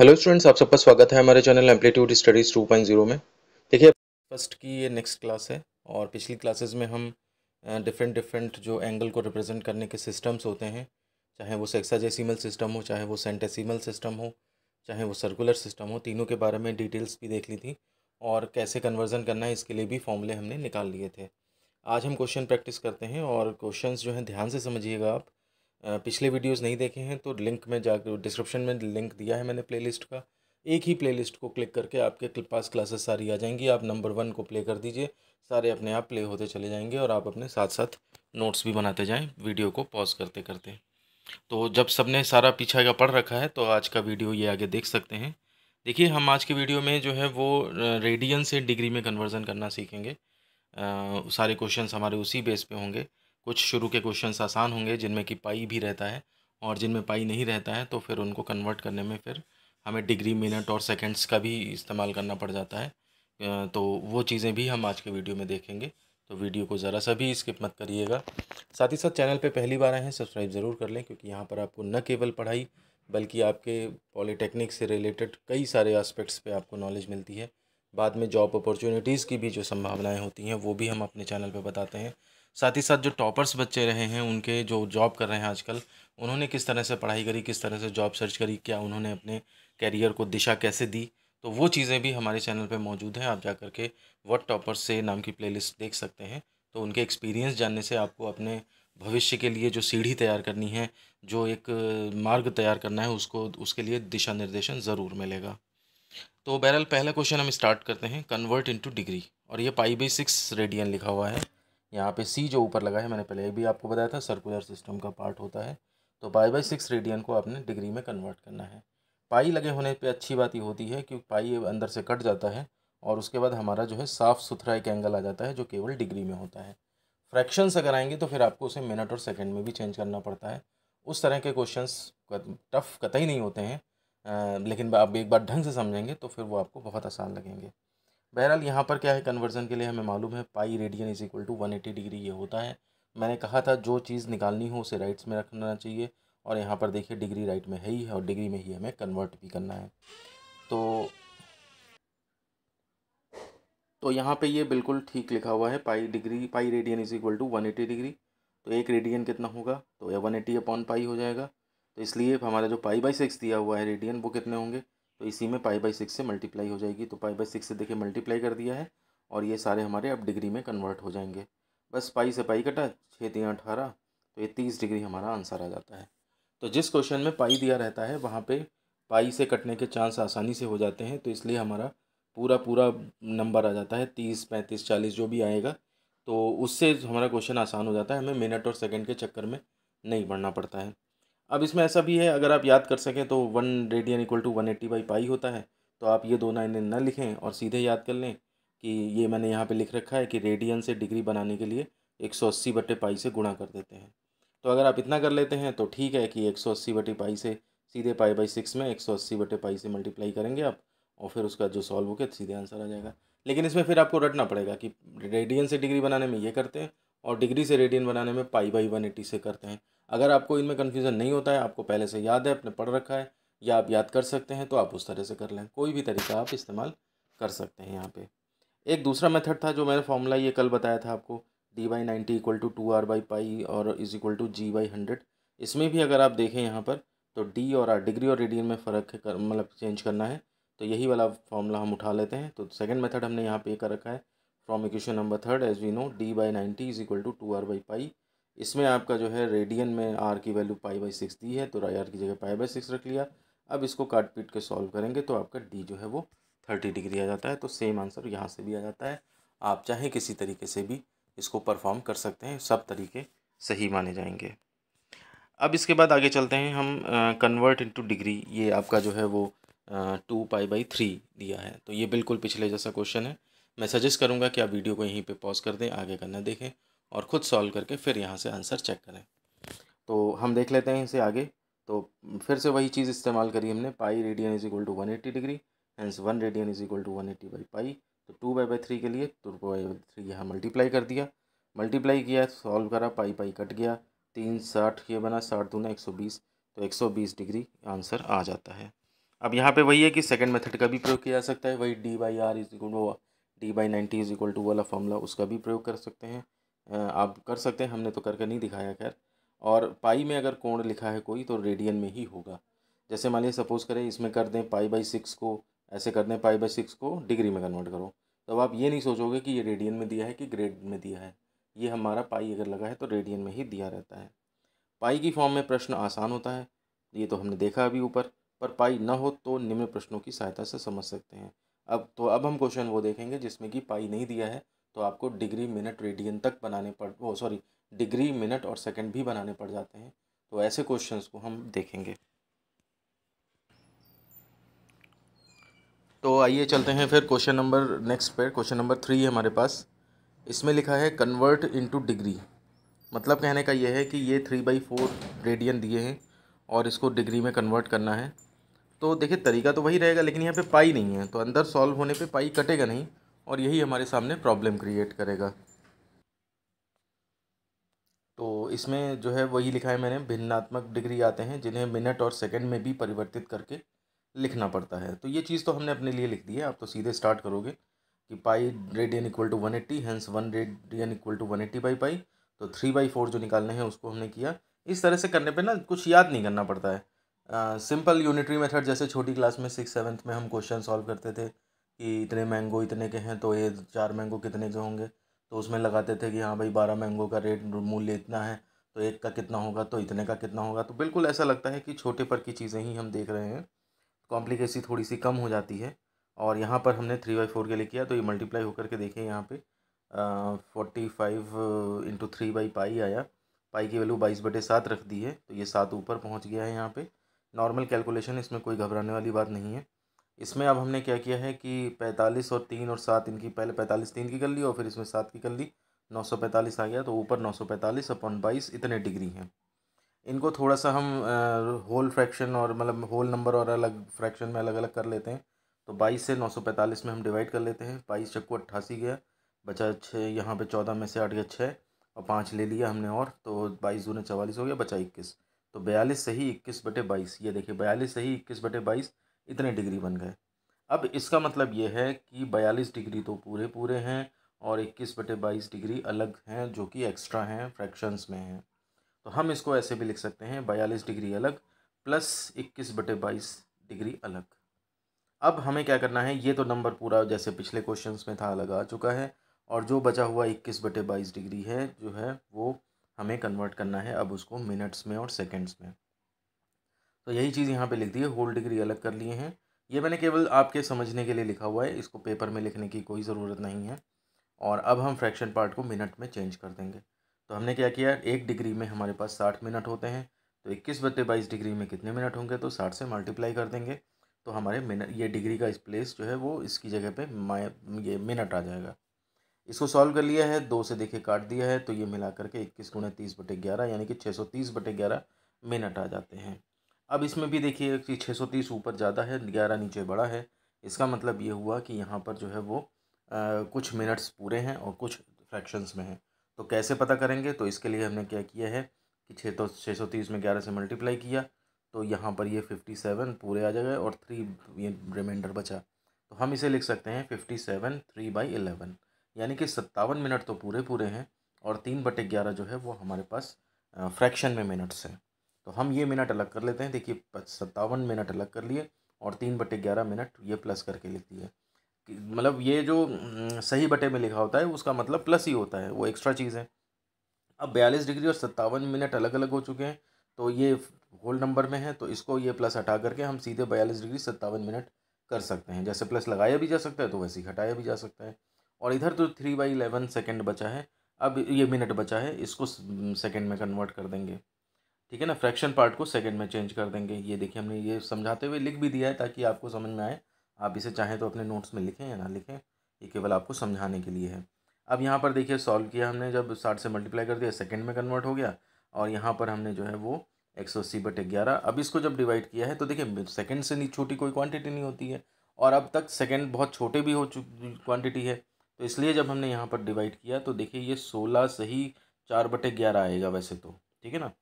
hello students आप सबका स्वागत है हमारे चैनल एम्पलीट्यूड स्टडीज़ 2.0 में देखिए फर्स्ट की ये नेक्स्ट क्लास है और पिछली क्लासेस में हम डिफरेंट डिफरेंट जो एंगल को रिप्रेजेंट करने के सिस्टम्स होते हैं चाहे वो सेक्साजेसिमल सिस्टम हो चाहे वो सेंटेसिमल सिस्टम हो चाहे वो सर्कुलर सिस्टम हो तीनों के बारे में डिटेल्स भी देख ली थी और कैसे कन्वर्जन करना है इसके लिए भी फॉर्मूले हमने निकाल लिए थे आज हम क्वेश्चन प्रैक्टिस करते हैं और क्वेश्चन जो हैं ध्यान से समझिएगा आप पिछले वीडियोस नहीं देखे हैं तो लिंक में जाकर डिस्क्रिप्शन में लिंक दिया है मैंने प्लेलिस्ट का एक ही प्लेलिस्ट को क्लिक करके आपके पास क्लासेस सारी आ जाएंगी आप नंबर वन को प्ले कर दीजिए सारे अपने आप प्ले होते चले जाएंगे और आप अपने साथ साथ नोट्स भी बनाते जाएँ वीडियो को पॉज करते करते तो जब ने सारा पीछा का पढ़ रखा है तो आज का वीडियो ये आगे देख सकते हैं देखिए हम आज के वीडियो में जो है वो रेडियन से डिग्री में कन्वर्ज़न करना सीखेंगे आ, सारे क्वेश्चन हमारे उसी बेस पे होंगे कुछ शुरू के क्वेश्चन आसान होंगे जिनमें कि पाई भी रहता है और जिनमें पाई नहीं रहता है तो फिर उनको कन्वर्ट करने में फिर हमें डिग्री मिनट और सेकेंड्स का भी इस्तेमाल करना पड़ जाता है तो वो चीज़ें भी हम आज के वीडियो में देखेंगे तो वीडियो को ज़रा सा भी स्किप मत करिएगा साथ ही साथ चैनल पे पहली बार आए हैं सब्सक्राइब ज़रूर कर लें क्योंकि यहाँ पर आपको न केवल पढ़ाई बल्कि आपके पॉलीटेक्निक से रिलेटेड कई सारे आस्पेक्ट्स पे आपको नॉलेज मिलती है बाद में जॉब अपॉर्चुनिटीज़ की भी जो संभावनाएं होती हैं वो भी हम अपने चैनल पर बताते हैं साथ ही साथ जो टॉपर्स बच्चे रहे हैं उनके जो जॉब कर रहे हैं आजकल उन्होंने किस तरह से पढ़ाई करी किस तरह से जॉब सर्च करी क्या उन्होंने अपने कैरियर को दिशा कैसे दी तो वो चीज़ें भी हमारे चैनल पे मौजूद हैं आप जा कर के वट टॉपर्स से नाम की प्लेलिस्ट देख सकते हैं तो उनके एक्सपीरियंस जानने से आपको अपने भविष्य के लिए जो सीढ़ी तैयार करनी है जो एक मार्ग तैयार करना है उसको उसके लिए दिशा निर्देशन ज़रूर मिलेगा तो बहरहाल पहला क्वेश्चन हम स्टार्ट करते हैं कन्वर्ट इनटू डिग्री और ये पाई बाई सिक्स रेडियन लिखा हुआ है यहाँ पे सी जो ऊपर लगा है मैंने पहले भी आपको बताया था सर्कुलर सिस्टम का पार्ट होता है तो पाई बाई सिक्स रेडियन को आपने डिग्री में कन्वर्ट करना है पाई लगे होने पे अच्छी बात ये होती है क्योंकि पाई अंदर से कट जाता है और उसके बाद हमारा जो है साफ़ सुथरा एक एंगल आ जाता है जो केवल डिग्री में होता है फ्रैक्शंस अगर आएंगे तो फिर आपको उसे मिनट और सेकेंड में भी चेंज करना पड़ता है उस तरह के क्वेश्चन टफ कतई नहीं होते हैं आ, लेकिन आप एक बार ढंग से समझेंगे तो फिर वो आपको बहुत आसान लगेंगे बहरहाल यहाँ पर क्या है कन्वर्जन के लिए हमें मालूम है pi radian is equal to one eighty degree ये होता है मैंने कहा था जो चीज़ निकालनी हो उसे राइट्स में रखना चाहिए और यहाँ पर देखिए डिग्री राइट में है ही है और डिग्री में ही हमें कन्वर्ट भी करना है तो तो यहाँ पे ये बिल्कुल ठीक लिखा हुआ है pi degree pi radian is equal to one eighty degree तो एक रेडियन कितना होगा तो वन एटी अपॉन पाई हो जाएगा तो इसलिए हमारा जो पाई बाई सिक्स दिया हुआ है रेडियन वो कितने होंगे तो इसी में पाई बाई सिक्स से मल्टीप्लाई हो जाएगी तो पाई बाई सिक्स से देखिए मल्टीप्लाई कर दिया है और ये सारे हमारे अब डिग्री में कन्वर्ट हो जाएंगे बस पाई से पाई कटा छः तीन अठारह तो ये तीस डिग्री हमारा आंसर आ जाता है तो जिस क्वेश्चन में पाई दिया रहता है वहाँ पर पाई से कटने के चांस आसानी से हो जाते हैं तो इसलिए हमारा पूरा पूरा नंबर आ जाता है तीस पैंतीस चालीस जो भी आएगा तो उससे हमारा क्वेश्चन आसान हो जाता है हमें मिनट और सेकंड के चक्कर में नहीं पढ़ना पड़ता है अब इसमें ऐसा भी है अगर आप याद कर सकें तो one radian equal to one eighty by pi होता है तो आप ये दोनों इन्हें न लिखें और सीधे याद कर लें कि ये मैंने यहाँ पे लिख रखा है कि रेडियन से डिग्री बनाने के लिए एक सौ अस्सी बटे पाई से गुणा कर देते हैं तो अगर आप इतना कर लेते हैं तो ठीक है कि एक सौ अस्सी बटे पाई से सीधे पाई बाई सिक्स में एक सौ अस्सी बटे पाई से मल्टीप्लाई करेंगे आप और फिर उसका जो सॉल्व गया सीधे आंसर आ जाएगा लेकिन इसमें फिर आपको रटना पड़ेगा कि रेडियन से डिग्री बनाने में ये करते हैं और डिग्री से रेडियन बनाने में पाई बाई वन एटी से करते हैं अगर आपको इनमें कन्फ्यूज़न नहीं होता है आपको पहले से याद है आपने पढ़ रखा है या आप याद कर सकते हैं तो आप उस तरह से कर लें कोई भी तरीका आप इस्तेमाल कर सकते हैं यहाँ पे एक दूसरा मेथड था जो मैंने फॉर्मूला ये कल बताया था आपको D by ninety equal to two R by pi और is equal to G by hundred इसमें भी अगर आप देखें यहाँ पर तो डी और आर डिग्री और रेडियन में फ़र्क कर मतलब चेंज करना है तो यही वाला फॉर्मूला हम उठा लेते हैं तो सेकेंड मेथड हमने यहाँ पे कर रखा है from equation number third as we know D by ninety is equal to two R by pi इसमें आपका जो है रेडियन में आर की वैल्यू पाई बाई सिक्स दी है तो आर की जगह पाई बाई सिक्स रख लिया अब इसको काट पीट के सॉल्व करेंगे तो आपका डी जो है वो थर्टी डिग्री आ जाता है तो सेम आंसर यहाँ से भी आ जाता है आप चाहे किसी तरीके से भी इसको परफॉर्म कर सकते हैं सब तरीके सही माने जाएंगे अब इसके बाद आगे चलते हैं हम कन्वर्ट इनटू डिग्री ये आपका जो है वो टू पाई बाई थ्री दिया है तो ये बिल्कुल पिछले जैसा क्वेश्चन है मैं सजेस्ट करूँगा कि आप वीडियो को यहीं पे पॉज कर दें आगे करना देखें और ख़ुद सॉल्व करके फिर यहाँ से आंसर चेक करें तो हम देख लेते हैं इसे आगे तो फिर से वही चीज़ इस्तेमाल करी हमने pi radian is equal to one eighty degree hence one radian is equal to one eighty by pi तो टू बाई बाई थ्री के लिए टू बाई बाई थ्री यहाँ मल्टीप्लाई कर दिया मल्टीप्लाई किया सॉल्व करा पाई पाई कट गया तीन साठ ये बना साठ दूना एक सौ बीस तो एक सौ बीस डिग्री आंसर आ जाता है अब यहाँ पर वही है कि सेकेंड मेथड का भी प्रयोग किया जा सकता है वही D by R is equal to D by ninety is equal to वाला फॉर्मूला उसका भी प्रयोग कर सकते हैं आप कर सकते हैं हमने तो करके नहीं दिखाया खैर और पाई में अगर कोण लिखा है कोई तो रेडियन में ही होगा जैसे मान लीजिए सपोज़ करें इसमें कर दें पाई बाई सिक्स को ऐसे कर दें पाई बाई सिक्स को डिग्री में कन्वर्ट करो तब तो आप ये नहीं सोचोगे कि ये रेडियन में दिया है कि ग्रेड में दिया है ये हमारा पाई अगर लगा है तो रेडियन में ही दिया रहता है पाई की फॉर्म में प्रश्न आसान होता है ये तो हमने देखा अभी ऊपर पर पाई ना हो तो निम्न प्रश्नों की सहायता से समझ सकते हैं अब तो अब हम क्वेश्चन वो देखेंगे जिसमें कि पाई नहीं दिया है तो आपको डिग्री मिनट रेडियन तक बनाने पड़ वो सॉरी डिग्री मिनट और सेकंड भी बनाने पड़ जाते हैं तो ऐसे क्वेश्चंस को हम देखेंगे तो आइए चलते हैं फिर क्वेश्चन नंबर नेक्स्ट पर क्वेश्चन नंबर थ्री है हमारे पास इसमें लिखा है कन्वर्ट इनटू डिग्री मतलब कहने का यह है कि ये थ्री बाई फोर रेडियन दिए हैं और इसको डिग्री में कन्वर्ट करना है तो देखिए तरीका तो वही रहेगा लेकिन यहाँ पे पाई नहीं है तो अंदर सॉल्व होने पे पाई कटेगा नहीं और यही हमारे सामने प्रॉब्लम क्रिएट करेगा तो इसमें जो है वही लिखा है मैंने भिन्नात्मक डिग्री आते हैं जिन्हें मिनट और सेकंड में भी परिवर्तित करके लिखना पड़ता है तो ये चीज़ तो हमने अपने लिए लिख दी है आप तो सीधे स्टार्ट करोगे कि pi radian equal to one eighty hence one radian equal to one eighty by pi तो थ्री बाई फोर जो निकालने हैं उसको हमने किया इस तरह से करने पर ना कुछ याद नहीं करना पड़ता है सिंपल यूनिटरी मेथड जैसे छोटी क्लास में सिक्स सेवन्थ में हम क्वेश्चन सॉल्व करते थे कि इतने मैंगो इतने के हैं तो ये चार मैंगो कितने के होंगे तो उसमें लगाते थे कि हाँ भाई बारह मैंगो का रेट मूल्य इतना है तो एक का कितना होगा तो इतने का कितना होगा तो बिल्कुल ऐसा लगता है कि छोटे पर की चीज़ें ही हम देख रहे हैं कॉम्प्लिकेसी थोड़ी सी कम हो जाती है और यहाँ पर हमने थ्री बाई फोर के लिए किया तो ये मल्टीप्लाई होकर के देखें यहाँ पे forty five into three by pi आया पाई की वैल्यू बाईस बटे सात रख दी है तो ये सात ऊपर पहुँच गया है यहाँ पर नॉर्मल कैलकुलेशन इसमें कोई घबराने वाली बात नहीं है इसमें अब हमने क्या किया है कि पैंतालीस और तीन और सात इनकी पहले पैंतालीस तीन की कर ली और फिर इसमें सात की कर ली नौ सौ पैंतालीस आ गया तो ऊपर नौ सौ पैंतालीस अपॉन बाईस इतने डिग्री हैं इनको थोड़ा सा हम होल फ्रैक्शन और मतलब होल नंबर और अलग फ्रैक्शन में अलग अलग कर लेते हैं तो बाईस से नौ सौ पैंतालीस में हम डिवाइड कर लेते हैं बाईस चक्को अट्ठासी गया बचा छः यहाँ पे चौदह में से आठ गया छः और पाँच ले लिया हमने और तो बाईस दूने चवालीस हो गया बचा इक्कीस तो बयालीस सही इक्कीस बटे बाईस ये देखिए बयालीस सही इक्कीस बटे बाईस इतने डिग्री बन गए अब इसका मतलब ये है कि बयालीस डिग्री तो पूरे पूरे हैं और इक्कीस बटे बाईस डिग्री अलग हैं जो कि एक्स्ट्रा हैं फ्रैक्शंस में हैं तो हम इसको ऐसे भी लिख सकते हैं बयालीस डिग्री अलग प्लस इक्कीस बटे बाईस डिग्री अलग अब हमें क्या करना है ये तो नंबर पूरा जैसे पिछले क्वेश्चन में था अलग आ चुका है और जो बचा हुआ इक्कीस बटे बाईस डिग्री है जो है वो हमें कन्वर्ट करना है अब उसको मिनट्स में और सेकेंड्स में तो यही चीज़ यहाँ पे लिख दी है होल डिग्री अलग कर लिए हैं ये मैंने केवल आपके समझने के लिए लिखा हुआ है इसको पेपर में लिखने की कोई ज़रूरत नहीं है और अब हम फ्रैक्शन पार्ट को मिनट में चेंज कर देंगे तो हमने क्या किया एक डिग्री में हमारे पास साठ मिनट होते हैं तो इक्कीस बटे बाईस डिग्री में कितने मिनट होंगे तो साठ से मल्टीप्लाई कर देंगे तो हमारे मिनट ये डिग्री का प्लेस जो है वो इसकी जगह पर ये मिनट आ जाएगा इसको सॉल्व कर लिया है दो से देखिए काट दिया है तो ये मिला करके इक्कीस गुणा तीस बटे ग्यारह यानी कि छः सौ तीस बटे ग्यारह मिनट आ जाते हैं अब इसमें भी देखिए कि छः सौ तीस ऊपर ज़्यादा है ग्यारह नीचे बड़ा है इसका मतलब ये हुआ कि यहाँ पर जो है वो आ, कुछ मिनट्स पूरे हैं और कुछ फ्रैक्शंस में हैं तो कैसे पता करेंगे तो इसके लिए हमने क्या किया है कि छः तो छः सौ तीस में ग्यारह से मल्टीप्लाई किया तो यहाँ पर ये फिफ्टी सेवन पूरे आ जाएगा और थ्री ये रिमाइंडर बचा तो हम इसे लिख सकते हैं fifty seven three by eleven यानी कि सत्तावन मिनट तो पूरे पूरे हैं और तीन बटे ग्यारह जो है वो हमारे पास फ्रैक्शन में मिनट्स हैं तो हम ये मिनट अलग कर लेते हैं देखिए सत्तावन मिनट अलग कर लिए और तीन बटे ग्यारह मिनट ये प्लस करके लिख दिए मतलब ये जो सही बटे में लिखा होता है उसका मतलब प्लस ही होता है वो एक्स्ट्रा चीज़ है अब बयालीस डिग्री और सत्तावन मिनट अलग अलग हो चुके हैं तो ये होल नंबर में है तो इसको ये प्लस हटा करके हम सीधे बयालीस डिग्री सत्तावन मिनट कर सकते हैं जैसे प्लस लगाया भी जा सकता है तो वैसे ही हटाया भी जा सकता है और इधर तो थ्री बाई इलेवन सेकेंड बचा है अब ये मिनट बचा है इसको सेकेंड में कन्वर्ट कर देंगे ठीक है ना फ्रैक्शन पार्ट को सेकेंड में चेंज कर देंगे ये देखिए हमने ये समझाते हुए लिख भी दिया है ताकि आपको समझ में आए आप इसे चाहें तो अपने नोट्स में लिखें या ना लिखें ये केवल आपको समझाने के लिए है अब यहाँ पर देखिए सॉल्व किया हमने जब साठ से मल्टीप्लाई कर दिया सेकेंड में कन्वर्ट हो गया और यहाँ पर हमने जो है वो एक सौ अस्सी बटे ग्यारह अब इसको जब डिवाइड किया है तो देखिए सेकेंड से नहीं छोटी कोई क्वांटिटी नहीं होती है और अब तक सेकेंड बहुत छोटे भी हो चुकी क्वांटिटी है तो इसलिए जब हमने यहाँ पर डिवाइड किया तो देखिए ये सोलह से ही चार बटे ग्यारह आएगा वैसे तो ठीक है ना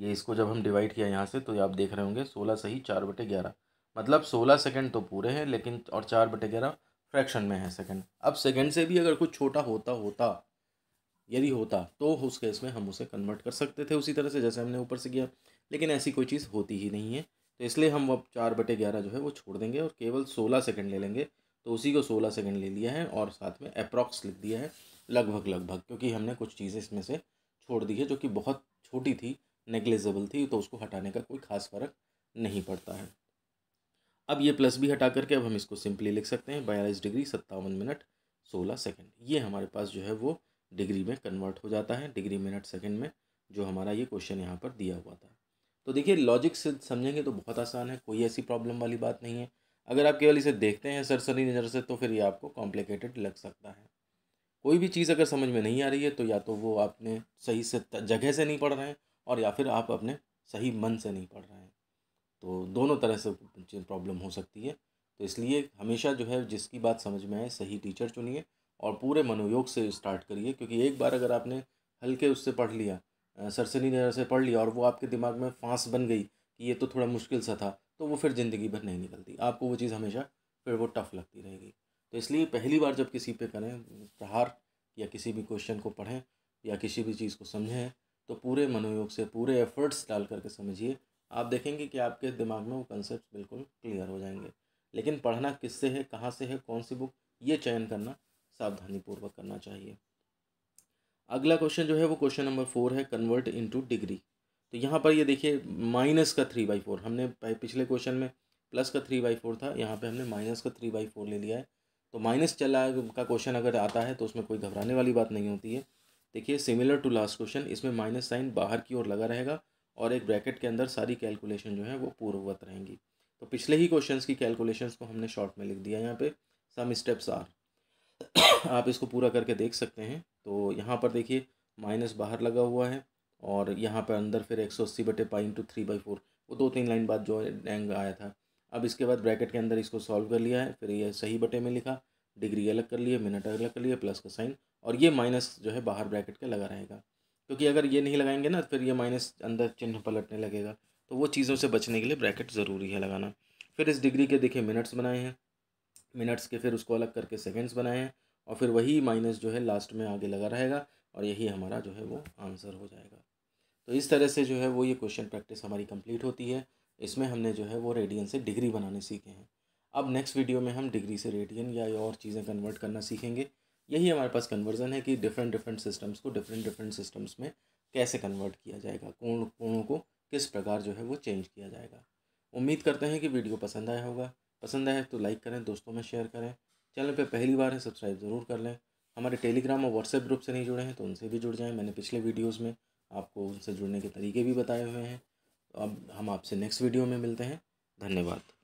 ये इसको जब हम डिवाइड किया यहाँ से तो आप देख रहे होंगे सोलह सही चार बटे ग्यारह मतलब सोलह सेकेंड तो पूरे हैं लेकिन और चार बटे ग्यारह फ्रैक्शन में है सेकेंड अब सेकेंड से भी अगर कुछ छोटा होता होता यदि होता तो उस केस में हम उसे कन्वर्ट कर सकते थे उसी तरह से जैसे हमने ऊपर से किया लेकिन ऐसी कोई चीज़ होती ही नहीं है तो इसलिए हम अब चार बटे ग्यारह जो है वो छोड़ देंगे और केवल सोलह सेकेंड ले लेंगे तो उसी को सोलह सेकेंड ले लिया है और साथ में अप्रॉक्स लिख दिया है लगभग लगभग क्योंकि हमने कुछ चीज़ें इसमें से छोड़ दी है जो कि बहुत छोटी थी नेग्लिजिबल थी तो उसको हटाने का कोई खास फ़र्क नहीं पड़ता है अब ये प्लस भी हटा करके अब हम इसको सिंपली लिख सकते हैं बयालीस डिग्री सत्तावन मिनट सोलह सेकेंड ये हमारे पास जो है वो डिग्री में कन्वर्ट हो जाता है डिग्री मिनट सेकेंड में जो हमारा ये क्वेश्चन यहाँ पर दिया हुआ था तो देखिए लॉजिक से समझेंगे तो बहुत आसान है कोई ऐसी प्रॉब्लम वाली बात नहीं है अगर आप केवल इसे देखते हैं सरसरी नज़र से तो फिर ये आपको कॉम्प्लिकेटेड लग सकता है कोई भी चीज़ अगर समझ में नहीं आ रही है तो या तो वो आपने सही से जगह से नहीं पढ़ रहे हैं और या फिर आप अपने सही मन से नहीं पढ़ रहे हैं तो दोनों तरह से प्रॉब्लम हो सकती है तो इसलिए हमेशा जो है जिसकी बात समझ में आए सही टीचर चुनिए और पूरे मनोयोग से स्टार्ट करिए क्योंकि एक बार अगर आपने हल्के उससे पढ़ लिया सरसरी नज़र से पढ़ लिया और वो आपके दिमाग में फांस बन गई कि ये तो थोड़ा मुश्किल सा था तो वो फिर ज़िंदगी भर नहीं निकलती आपको वो चीज़ हमेशा फिर वो टफ़ लगती रहेगी तो इसलिए पहली बार जब किसी पे करें प्रहार या किसी भी क्वेश्चन को पढ़ें या किसी भी चीज़ को समझें तो पूरे मनोयोग से पूरे एफर्ट्स डाल करके समझिए आप देखेंगे कि आपके दिमाग में वो कंसेप्ट बिल्कुल क्लियर हो जाएंगे लेकिन पढ़ना किससे है कहाँ से है कौन सी बुक ये चयन करना सावधानीपूर्वक करना चाहिए अगला क्वेश्चन जो है वो क्वेश्चन नंबर फोर है कन्वर्ट इनटू डिग्री तो यहाँ पर ये देखिए माइनस का थ्री बाई फोर हमने पिछले क्वेश्चन में प्लस का थ्री बाई फोर था यहाँ पे हमने माइनस का थ्री बाई फोर ले लिया है तो माइनस चला का क्वेश्चन अगर आता है तो उसमें कोई घबराने वाली बात नहीं होती है देखिए सिमिलर टू लास्ट क्वेश्चन इसमें माइनस साइन बाहर की ओर लगा रहेगा और एक ब्रैकेट के अंदर सारी कैलकुलेशन जो है वो पूर्ववत रहेंगी तो पिछले ही क्वेश्चन की कैलकुलेशन को हमने शॉर्ट में लिख दिया यहाँ पर सम स्टेप्स आर आप इसको पूरा करके देख सकते हैं तो यहाँ पर देखिए माइनस बाहर लगा हुआ है और यहाँ पर अंदर फिर एक सौ अस्सी बटे pi into three by four वो दो तीन लाइन बाद जो एंग आया था अब इसके बाद ब्रैकेट के अंदर इसको सॉल्व कर लिया है फिर ये सही बटे में लिखा डिग्री अलग कर लिए मिनट अलग कर लिए प्लस का साइन और ये माइनस जो है बाहर ब्रैकेट के लगा रहेगा क्योंकि अगर ये नहीं लगाएंगे ना फिर ये माइनस अंदर चिन्ह पलटने लगेगा तो वो चीज़ों से बचने के लिए ब्रैकेट ज़रूरी है लगाना फिर इस डिग्री के देखिए मिनट्स बनाए हैं मिनट्स के फिर उसको अलग करके सेकेंड्स बनाए हैं और फिर वही माइनस जो है लास्ट में आगे लगा रहेगा और यही हमारा जो है वो आंसर हो जाएगा तो इस तरह से जो है वो ये क्वेश्चन प्रैक्टिस हमारी कंप्लीट होती है इसमें हमने जो है वो रेडियन से डिग्री बनाने सीखे हैं अब नेक्स्ट वीडियो में हम डिग्री से रेडियन या और चीज़ें कन्वर्ट करना सीखेंगे यही हमारे पास कन्वर्जन है कि डिफरेंट डिफरेंट सिस्टम्स को डिफरेंट डिफरेंट सिस्टम्स में कैसे कन्वर्ट किया जाएगा कोण कोणों को किस प्रकार जो है वो चेंज किया जाएगा उम्मीद करते हैं कि वीडियो पसंद आया होगा पसंद आए तो लाइक करें दोस्तों में शेयर करें चैनल पर पहली बार है सब्सक्राइब ज़रूर कर लें हमारे टेलीग्राम और व्हाट्सएप ग्रुप से नहीं जुड़े हैं तो उनसे भी जुड़ जाएँ मैंने पिछले वीडियोज़ में आपको उनसे जुड़ने के तरीके भी बताए हुए हैं तो अब हम आपसे नेक्स्ट वीडियो में मिलते हैं धन्यवाद